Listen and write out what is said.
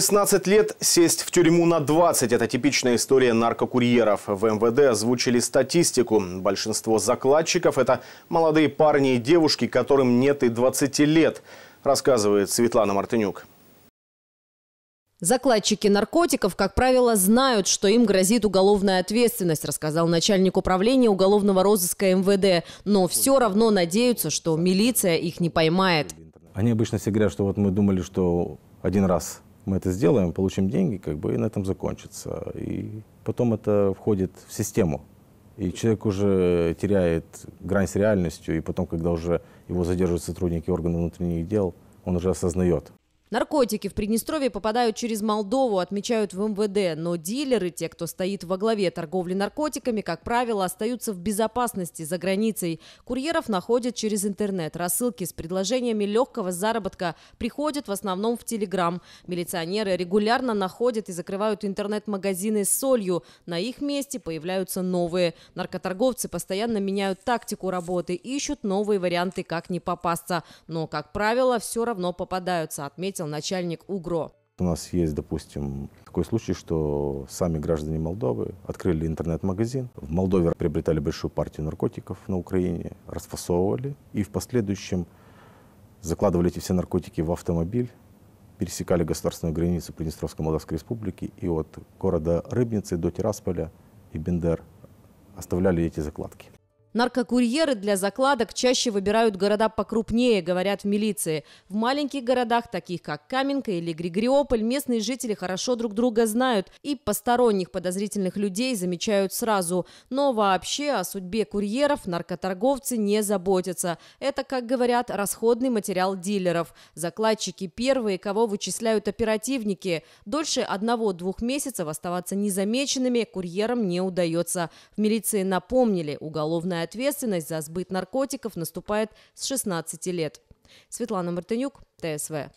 16 лет сесть в тюрьму на 20 – это типичная история наркокурьеров. В МВД озвучили статистику. Большинство закладчиков – это молодые парни и девушки, которым нет и 20 лет, рассказывает Светлана Мартынюк. Закладчики наркотиков, как правило, знают, что им грозит уголовная ответственность, рассказал начальник управления уголовного розыска МВД. Но все равно надеются, что милиция их не поймает. Они обычно все говорят, что вот мы думали, что один раз мы это сделаем, получим деньги, как бы, и на этом закончится. И потом это входит в систему. И человек уже теряет грань с реальностью, и потом, когда уже его задерживают сотрудники органов внутренних дел, он уже осознает. Наркотики в Приднестровье попадают через Молдову, отмечают в МВД, но дилеры, те, кто стоит во главе торговли наркотиками, как правило, остаются в безопасности за границей. Курьеров находят через интернет. Рассылки с предложениями легкого заработка приходят в основном в Телеграм. Милиционеры регулярно находят и закрывают интернет-магазины с солью. На их месте появляются новые. Наркоторговцы постоянно меняют тактику работы, ищут новые варианты, как не попасться. Но, как правило, все равно попадаются, отметил ответил начальник УГРО. У нас есть, допустим, такой случай, что сами граждане Молдовы открыли интернет-магазин. В Молдове приобретали большую партию наркотиков на Украине, расфасовывали и в последующем закладывали эти все наркотики в автомобиль, пересекали государственную границу Приднестровской Молдавской Республики и от города Рыбницы до Тирасполя и Бендер оставляли эти закладки. Наркокурьеры для закладок чаще выбирают города покрупнее, говорят в милиции. В маленьких городах, таких как Каменка или Григориополь, местные жители хорошо друг друга знают и посторонних подозрительных людей замечают сразу. Но вообще о судьбе курьеров наркоторговцы не заботятся. Это, как говорят, расходный материал дилеров. Закладчики первые, кого вычисляют оперативники. Дольше одного-двух месяцев оставаться незамеченными курьерам не удается. В милиции напомнили, уголовная ответственность за сбыт наркотиков наступает с 16 лет. Светлана Мартынюк, ТСВ.